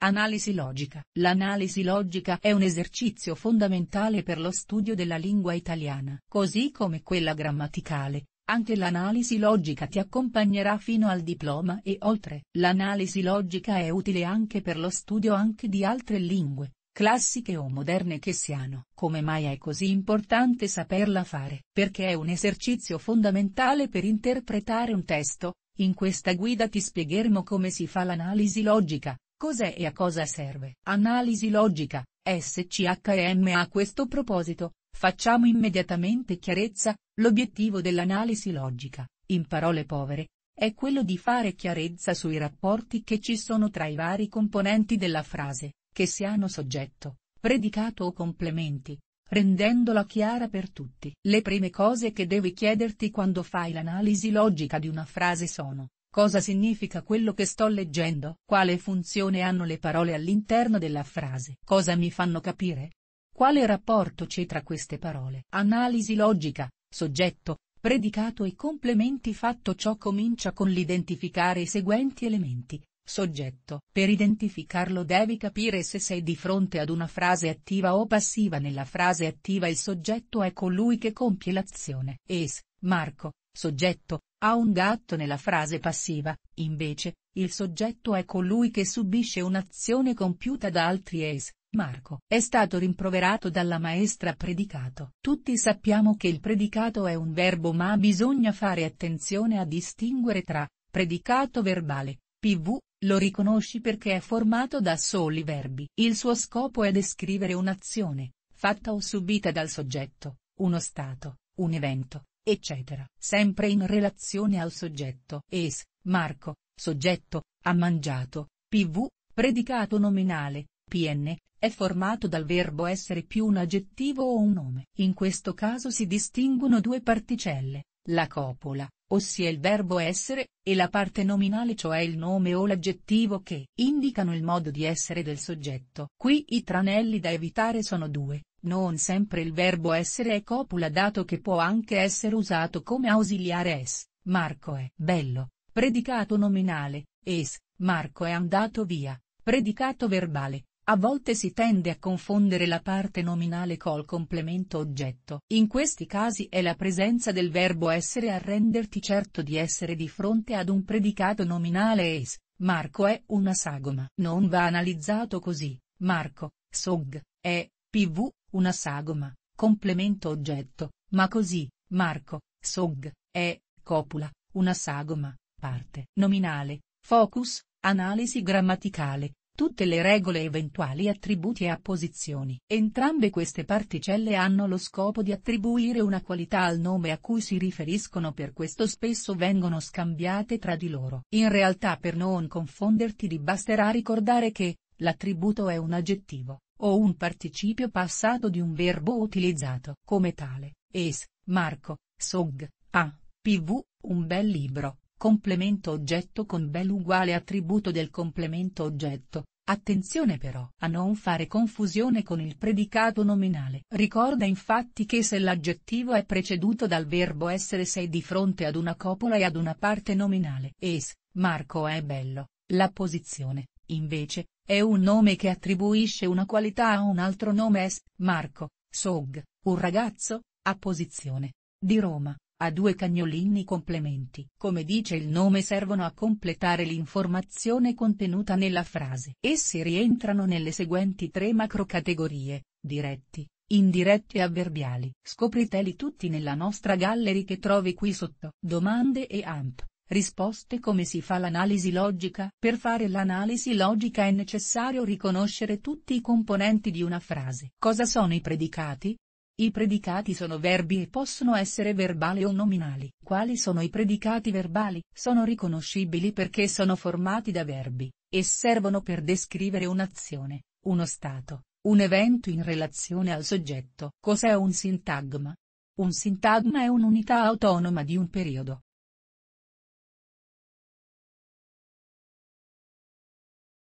Analisi logica. L'analisi logica è un esercizio fondamentale per lo studio della lingua italiana. Così come quella grammaticale, anche l'analisi logica ti accompagnerà fino al diploma e oltre. L'analisi logica è utile anche per lo studio anche di altre lingue, classiche o moderne che siano. Come mai è così importante saperla fare? Perché è un esercizio fondamentale per interpretare un testo, in questa guida ti spiegheremo come si fa l'analisi logica Cos'è e a cosa serve? Analisi logica, SCHM a questo proposito, facciamo immediatamente chiarezza, l'obiettivo dell'analisi logica, in parole povere, è quello di fare chiarezza sui rapporti che ci sono tra i vari componenti della frase, che siano soggetto, predicato o complementi, rendendola chiara per tutti. Le prime cose che devi chiederti quando fai l'analisi logica di una frase sono, Cosa significa quello che sto leggendo? Quale funzione hanno le parole all'interno della frase? Cosa mi fanno capire? Quale rapporto c'è tra queste parole? Analisi logica, soggetto, predicato e complementi fatto ciò comincia con l'identificare i seguenti elementi. Soggetto. Per identificarlo devi capire se sei di fronte ad una frase attiva o passiva. Nella frase attiva il soggetto è colui che compie l'azione. Es, Marco, soggetto, a un gatto nella frase passiva, invece, il soggetto è colui che subisce un'azione compiuta da altri es, Marco. È stato rimproverato dalla maestra predicato. Tutti sappiamo che il predicato è un verbo ma bisogna fare attenzione a distinguere tra, predicato verbale, pv, lo riconosci perché è formato da soli verbi. Il suo scopo è descrivere un'azione, fatta o subita dal soggetto, uno stato, un evento, eccetera, sempre in relazione al soggetto, es, Marco, soggetto, ha mangiato, pv, predicato nominale, pn, è formato dal verbo essere più un aggettivo o un nome. In questo caso si distinguono due particelle, la copola, ossia il verbo essere, e la parte nominale cioè il nome o l'aggettivo che indicano il modo di essere del soggetto. Qui i tranelli da evitare sono due, non sempre il verbo essere è copula dato che può anche essere usato come ausiliare es, Marco è bello, predicato nominale, es, Marco è andato via, predicato verbale. A volte si tende a confondere la parte nominale col complemento oggetto. In questi casi è la presenza del verbo essere a renderti certo di essere di fronte ad un predicato nominale es. Marco è una sagoma. Non va analizzato così. Marco, Sog, è, PV, una sagoma, complemento oggetto, ma così, Marco, Sog, E, copula, una sagoma, parte, nominale, focus, analisi grammaticale, tutte le regole eventuali attributi e apposizioni. Entrambe queste particelle hanno lo scopo di attribuire una qualità al nome a cui si riferiscono per questo spesso vengono scambiate tra di loro. In realtà per non confonderti ti basterà ricordare che, l'attributo è un aggettivo, o un participio passato di un verbo utilizzato come tale, es, Marco, Sog, A, PV, un bel libro, complemento oggetto con bel uguale attributo del complemento oggetto, Attenzione però a non fare confusione con il predicato nominale. Ricorda infatti che se l'aggettivo è preceduto dal verbo essere sei di fronte ad una copola e ad una parte nominale. Es, Marco è bello. La posizione, invece, è un nome che attribuisce una qualità a un altro nome es, Marco, Sog, un ragazzo, a posizione, di Roma, ha due cagnolini complementi. Come dice il nome servono a completare l'informazione contenuta nella frase. Essi rientrano nelle seguenti tre macrocategorie, diretti, indiretti e avverbiali. Scopriteli tutti nella nostra gallery che trovi qui sotto. Domande e AMP. Risposte come si fa l'analisi logica? Per fare l'analisi logica è necessario riconoscere tutti i componenti di una frase. Cosa sono i predicati? I predicati sono verbi e possono essere verbali o nominali. Quali sono i predicati verbali? Sono riconoscibili perché sono formati da verbi, e servono per descrivere un'azione, uno stato, un evento in relazione al soggetto. Cos'è un sintagma? Un sintagma è un'unità autonoma di un periodo,